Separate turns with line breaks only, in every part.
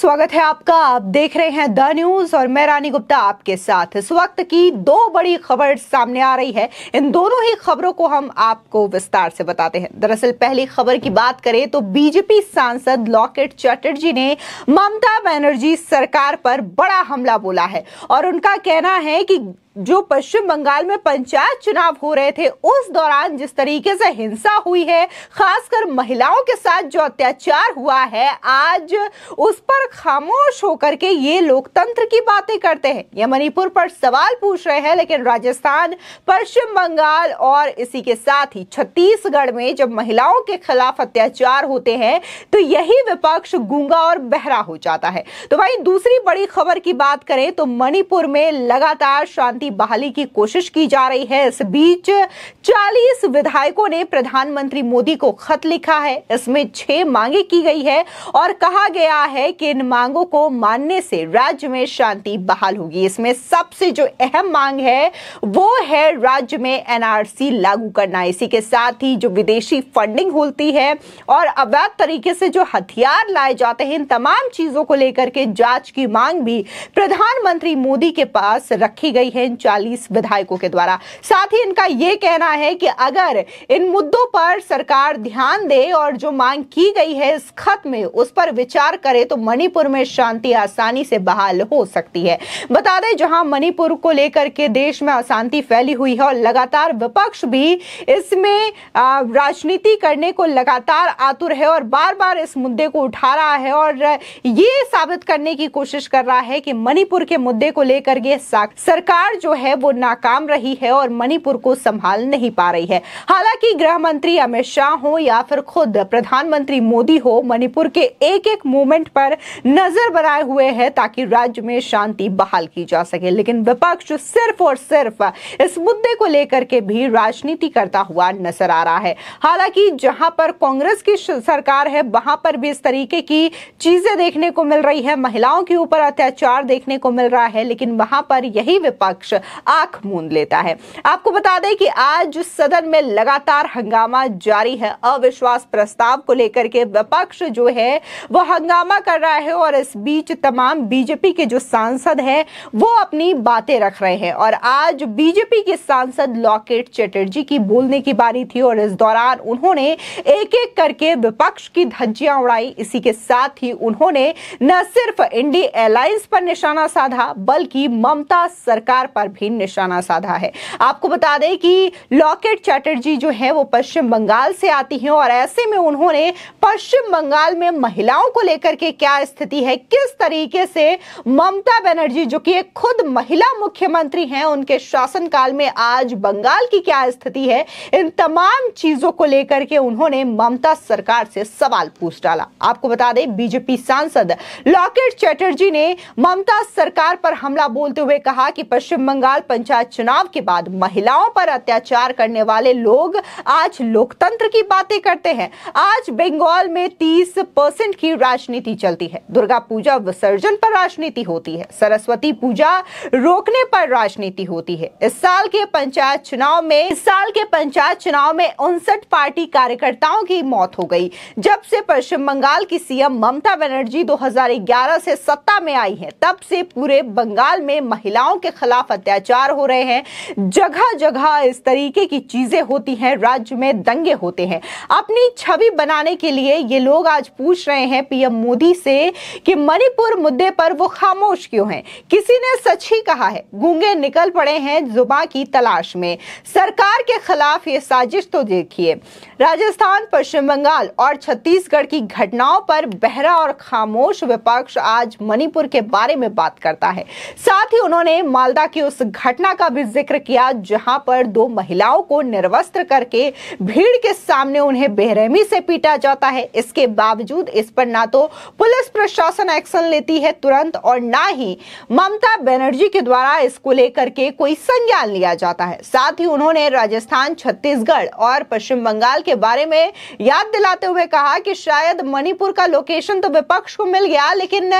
स्वागत है आपका आप देख रहे हैं द न्यूज और मैं रानी गुप्ता आपके साथ इस वक्त की दो बड़ी खबर सामने आ रही है इन दोनों ही खबरों को हम आपको विस्तार से बताते हैं दरअसल पहली खबर की बात करें तो बीजेपी सांसद लॉकेट चटर्जी ने ममता बनर्जी सरकार पर बड़ा हमला बोला है और उनका कहना है कि जो पश्चिम बंगाल में पंचायत चुनाव हो रहे थे उस दौरान जिस तरीके से हिंसा हुई है खासकर महिलाओं के साथ जो अत्याचार हुआ है आज उस पर खामोश होकर के ये लोकतंत्र की बातें करते हैं यह मणिपुर पर सवाल पूछ रहे हैं लेकिन राजस्थान पश्चिम बंगाल और इसी के साथ ही छत्तीसगढ़ में जब महिलाओं के खिलाफ अत्याचार होते हैं तो यही विपक्ष गूंगा और बहरा हो जाता है तो भाई दूसरी बड़ी खबर की बात करें तो मणिपुर में लगातार शांति की बहाली की कोशिश की जा रही है इस बीच 40 विधायकों ने प्रधानमंत्री मोदी को खत लिखा है इसमें छह मांगे की गई है और कहा गया है कि इन मांगों को मानने से राज्य में शांति बहाल होगी इसमें सबसे जो अहम मांग है वो है राज्य में एनआरसी लागू करना इसी के साथ ही जो विदेशी फंडिंग होती है और अवैध तरीके से जो हथियार लाए जाते हैं इन तमाम चीजों को लेकर के जांच की मांग भी प्रधानमंत्री मोदी के पास रखी गई है चालीस विधायकों के द्वारा साथ ही इनका यह कहना है कि अगर इन मुद्दों पर सरकार ध्यान दे और जो मांग की गई है इस खत में उस पर विचार करे तो मणिपुर में शांति आसानी से बहाल हो सकती है बता दें जहां मणिपुर को लेकर के देश में अशांति फैली हुई है और लगातार विपक्ष भी इसमें राजनीति करने को लगातार आतुर है और बार बार इस मुद्दे को उठा रहा है और ये साबित करने की कोशिश कर रहा है कि मणिपुर के मुद्दे को लेकर के सरकार जो है वो नाकाम रही है और मणिपुर को संभाल नहीं पा रही है हालांकि गृह मंत्री अमित शाह हो या फिर खुद प्रधानमंत्री मोदी हो मणिपुर के एक एक मूवमेंट पर नजर बनाए हुए है ताकि राज्य में शांति बहाल की जा सके लेकिन विपक्ष सिर्फ और सिर्फ इस मुद्दे को लेकर के भी राजनीति करता हुआ नजर आ रहा है हालांकि जहां पर कांग्रेस की सरकार है वहां पर भी इस तरीके की चीजें देखने को मिल रही है महिलाओं के ऊपर अत्याचार देखने को मिल रहा है लेकिन वहां पर यही विपक्ष आंख मूंद लेता है आपको बता दें कि आज सदन में लगातार हंगामा जारी है अविश्वास प्रस्ताव को लेकर के विपक्ष जो है वो हंगामा कर रहा है और इस बीच तमाम बीजेपी के जो सांसद हैं वो अपनी बातें रख रहे हैं और आज बीजेपी के सांसद लॉकेट चटर्जी की बोलने की बारी थी और इस दौरान उन्होंने एक एक करके विपक्ष की धज्जियां उड़ाई इसी के साथ ही उन्होंने न सिर्फ इंडी एयरलाइंस पर निशाना साधा बल्कि ममता सरकार पर भी निशाना साधा है आपको बता दें कि लॉकेट चैटर्जी जो है वो पश्चिम बंगाल से आती हैं और ऐसे में उन्होंने पश्चिम बंगाल में महिलाओं को लेकर के क्या स्थिति है किस तरीके से ममता बनर्जी जो कि एक खुद महिला मुख्यमंत्री हैं उनके शासनकाल में आज बंगाल की क्या स्थिति है इन तमाम चीजों को लेकर के उन्होंने ममता सरकार से सवाल पूछ डाला आपको बता दें बीजेपी सांसद लॉकेट चैटर्जी ने ममता सरकार पर हमला बोलते हुए कहा कि पश्चिम बंगाल पंचायत चुनाव के बाद महिलाओं पर अत्याचार करने वाले लोग आज लोकतंत्र की बातें करते हैं आज बंगाल में 30 परसेंट की राजनीति चलती है दुर्गा पूजा विसर्जन पर राजनीति होती है सरस्वती पूजा रोकने पर राजनीति होती है इस साल के पंचायत चुनाव में इस साल के पंचायत चुनाव में उनसठ पार्टी कार्यकर्ताओं की मौत हो गई जब से पश्चिम बंगाल की सीएम ममता बनर्जी दो से सत्ता में आई है तब से पूरे बंगाल में महिलाओं के खिलाफ अत्याचार हो रहे हैं जगह जगह इस तरीके की चीजें होती हैं राज्य में दंगे होते हैं अपनी छवि बनाने के लिए ये लोग आज पूछ रहे हैं पीएम मोदी से कि मणिपुर मुद्दे पर वो खामोश क्यों हैं किसी ने सच ही कहा है गूंगे निकल पड़े हैं जुबा की तलाश में सरकार के खिलाफ ये साजिश तो देखिए राजस्थान पश्चिम बंगाल और छत्तीसगढ़ की घटनाओं पर बहरा और खामोश विपक्ष आज मणिपुर के बारे में बात करता है साथ ही उन्होंने मालदा की उस घटना का भी जिक्र किया जहां पर दो महिलाओं को निर्वस्त्र करके भीड़ के सामने उन्हें बेरहमी से पीटा जाता है इसके बावजूद इस पर ना तो पुलिस प्रशासन एक्शन लेती है तुरंत और ना ही ममता बनर्जी के द्वारा इसको लेकर के कोई संज्ञान लिया जाता है साथ ही उन्होंने राजस्थान छत्तीसगढ़ और पश्चिम बंगाल के बारे में याद दिलाते हुए कहा कि शायद मणिपुर का लोकेशन तो विपक्ष को मिल गया लेकिन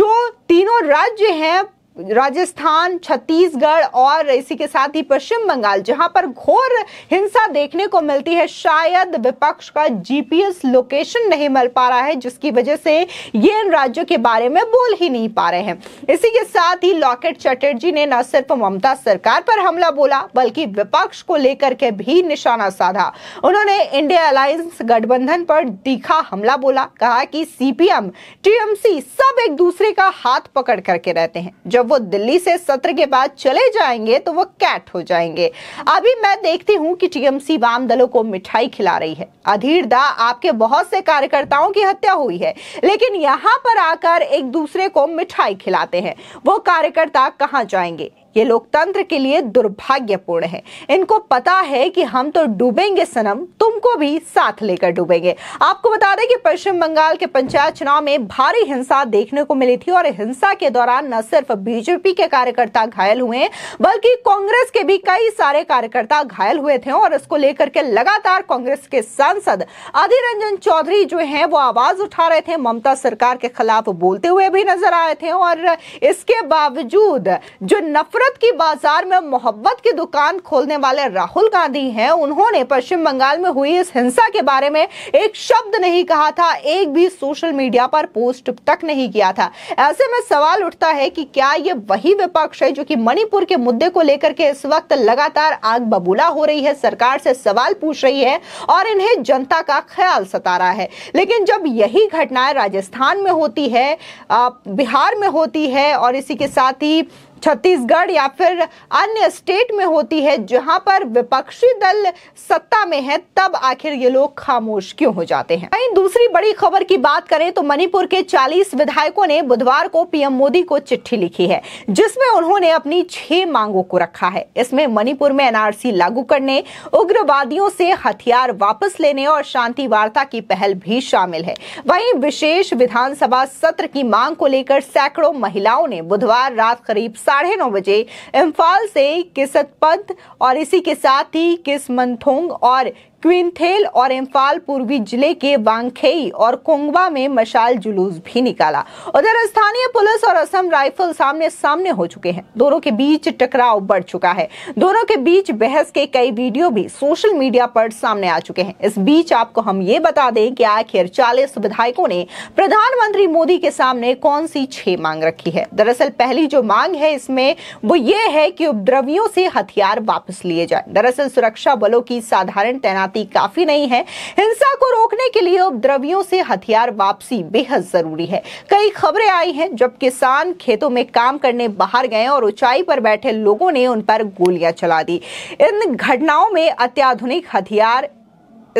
जो तीनों राज्य हैं राजस्थान छत्तीसगढ़ और इसी के साथ ही पश्चिम बंगाल जहां पर घोर हिंसा देखने को मिलती है शायद विपक्ष का जीपीएस लोकेशन नहीं मिल पा रहा है जिसकी वजह से ये इन राज्यों के बारे में बोल ही नहीं पा रहे हैं इसी के साथ ही लॉकेट चटर्जी ने न सिर्फ ममता सरकार पर हमला बोला बल्कि विपक्ष को लेकर के भी निशाना साधा उन्होंने इंडिया अलायंस गठबंधन पर तीखा हमला बोला कहा कि सीपीएम टीएमसी सब एक दूसरे का हाथ पकड़ करके रहते हैं जो जब वो दिल्ली से सत्र के बाद चले जाएंगे तो वो कैट हो जाएंगे अभी मैं देखती हूँ कि टीएमसी वाम दलों को मिठाई खिला रही है अधीर दा आपके बहुत से कार्यकर्ताओं की हत्या हुई है लेकिन यहाँ पर आकर एक दूसरे को मिठाई खिलाते हैं वो कार्यकर्ता कहाँ जाएंगे ये लोकतंत्र के लिए दुर्भाग्यपूर्ण है इनको पता है कि हम तो डूबेंगे सनम तुमको भी साथ लेकर डूबेंगे आपको बता दें कि पश्चिम बंगाल के पंचायत चुनाव में भारी हिंसा देखने को मिली थी और हिंसा के दौरान न सिर्फ बीजेपी के कार्यकर्ता घायल हुए बल्कि कांग्रेस के भी कई सारे कार्यकर्ता घायल हुए थे और इसको लेकर के लगातार कांग्रेस के सांसद अधीर रंजन चौधरी जो है वो आवाज उठा रहे थे ममता सरकार के खिलाफ बोलते हुए भी नजर आए थे और इसके बावजूद जो नफरत सूरत की बाजार में मोहब्बत की दुकान खोलने वाले राहुल गांधी हैं उन्होंने पश्चिम बंगाल में हुई इस हिंसा के बारे में एक शब्द नहीं कहा था एक भी सोशल मीडिया पर पोस्ट तक नहीं किया था ऐसे में सवाल उठता है कि क्या ये वही विपक्ष है जो कि मणिपुर के मुद्दे को लेकर के इस वक्त लगातार आग बबूला हो रही है सरकार से सवाल पूछ रही है और इन्हें जनता का ख्याल सता रहा है लेकिन जब यही घटनाएं राजस्थान में होती है बिहार में होती है और इसी के साथ ही छत्तीसगढ़ या फिर अन्य स्टेट में होती है जहां पर विपक्षी दल सत्ता में है तब आखिर ये लोग खामोश क्यों हो जाते हैं वहीं दूसरी बड़ी खबर की बात करें तो मणिपुर के 40 विधायकों ने बुधवार को पीएम मोदी को चिट्ठी लिखी है जिसमें उन्होंने अपनी छह मांगों को रखा है इसमें मणिपुर में एनआरसी लागू करने उग्रवादियों से हथियार वापस लेने और शांति वार्ता की पहल भी शामिल है वही विशेष विधानसभा सत्र की मांग को लेकर सैकड़ों महिलाओं ने बुधवार रात करीब साढ़े नौ बजे इम्फाल से किसत पंथ और इसी के साथ ही किस मंथोंग और क्विंथेल और इम्फाल पूर्वी जिले के वांगखेई और कोंगवा में मशाल जुलूस भी निकाला उधर स्थानीय पुलिस और असम राइफल सामने सामने हो चुके हैं दोनों के बीच टकराव बढ़ चुका है दोनों के बीच बहस के कई वीडियो भी सोशल मीडिया पर सामने आ चुके हैं इस बीच आपको हम ये बता दें कि आखिर चालीस विधायकों ने प्रधानमंत्री मोदी के सामने कौन सी छह मांग रखी है दरअसल पहली जो मांग है इसमें वो ये है की उपद्रवियों से हथियार वापस लिए जाए दरअसल सुरक्षा बलों की साधारण तैनात आती काफी नहीं है हिंसा को रोकने के लिए उपद्रवियों से हथियार वापसी बेहद जरूरी है कई खबरें आई हैं जब किसान खेतों में काम करने बाहर गए और ऊंचाई पर बैठे लोगों ने उन पर गोलियां चला दी इन घटनाओं में अत्याधुनिक हथियार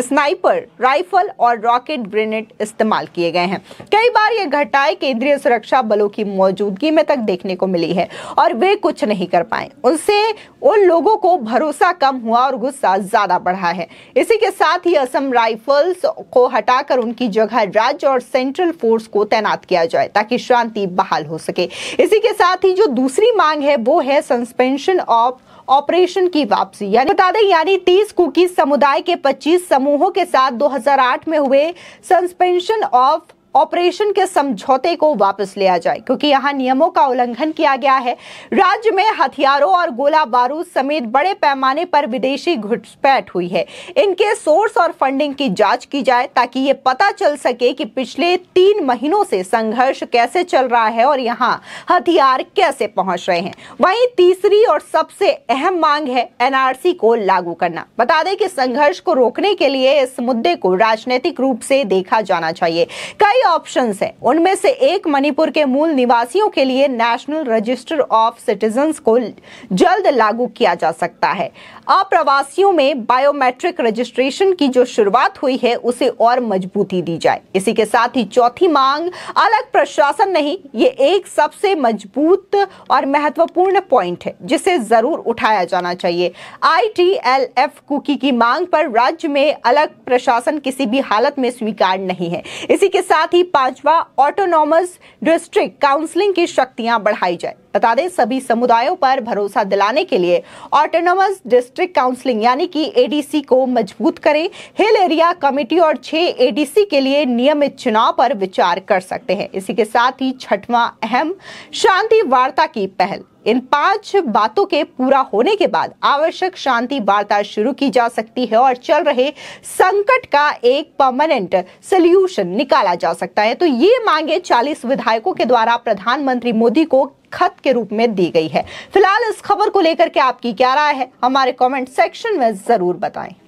स्नाइपर राइफल और रॉकेट ग्रेनेड इस्तेमाल किए गए हैं कई बार ये घटाएं केंद्रीय सुरक्षा बलों की मौजूदगी में तक देखने को मिली है और वे कुछ नहीं कर पाए उनसे उन लोगों को भरोसा कम हुआ और गुस्सा ज्यादा बढ़ा है इसी के साथ ही असम राइफल्स को हटाकर उनकी जगह राज्य और सेंट्रल फोर्स को तैनात किया जाए ताकि शांति बहाल हो सके इसी के साथ ही जो दूसरी मांग है वो है सस्पेंशन ऑफ ऑपरेशन की वापसी यानी बता दें यानी तीस कुकी समुदाय के 25 समूहों के साथ 2008 में हुए सस्पेंशन ऑफ ऑपरेशन के समझौते को वापस लिया जाए क्योंकि यहाँ नियमों का उल्लंघन किया गया है राज्य में हथियारों और गोला बारूद समेत बड़े पैमाने पर विदेशी घुसपैठ हुई है इनके सोर्स और फंडिंग की जांच की जाए ताकि ये पता चल सके कि पिछले तीन महीनों से संघर्ष कैसे चल रहा है और यहाँ हथियार कैसे पहुंच रहे हैं वही तीसरी और सबसे अहम मांग है एनआरसी को लागू करना बता दें कि संघर्ष को रोकने के लिए इस मुद्दे को राजनीतिक रूप से देखा जाना चाहिए कई कई ऑप्शंस हैं उनमें से एक मणिपुर के मूल निवासियों के लिए नेशनल रजिस्टर ऑफ सिटीजन्स को जल्द लागू किया जा सकता है अप्रवासियों में बायोमेट्रिक रजिस्ट्रेशन की जो शुरुआत हुई है उसे और मजबूती दी जाए इसी के साथ ही चौथी मांग अलग प्रशासन नहीं ये एक सबसे मजबूत और महत्वपूर्ण पॉइंट है जिसे जरूर उठाया जाना चाहिए आई कुकी की मांग पर राज्य में अलग प्रशासन किसी भी हालत में स्वीकार नहीं है इसी के साथ साथ ही पांचवा ऑटोनॉमस डिस्ट्रिक्ट काउंसलिंग की शक्तियां बढ़ाई जाए बता दें सभी समुदायों पर भरोसा दिलाने के लिए ऑटोनॉमस डिस्ट्रिक्ट काउंसलिंग यानी कि एडीसी को मजबूत करें हिल एरिया कमेटी और छह एडीसी के लिए नियमित चुनाव पर विचार कर सकते हैं इसी के साथ ही छठवां अहम शांति वार्ता की पहल इन पांच बातों के पूरा होने के बाद आवश्यक शांति वार्ता शुरू की जा सकती है और चल रहे संकट का एक परमानेंट सोल्यूशन निकाला जा सकता है तो ये मांगे 40 विधायकों के द्वारा प्रधानमंत्री मोदी को खत के रूप में दी गई है फिलहाल इस खबर को लेकर के आपकी क्या राय है हमारे कमेंट सेक्शन में जरूर बताएं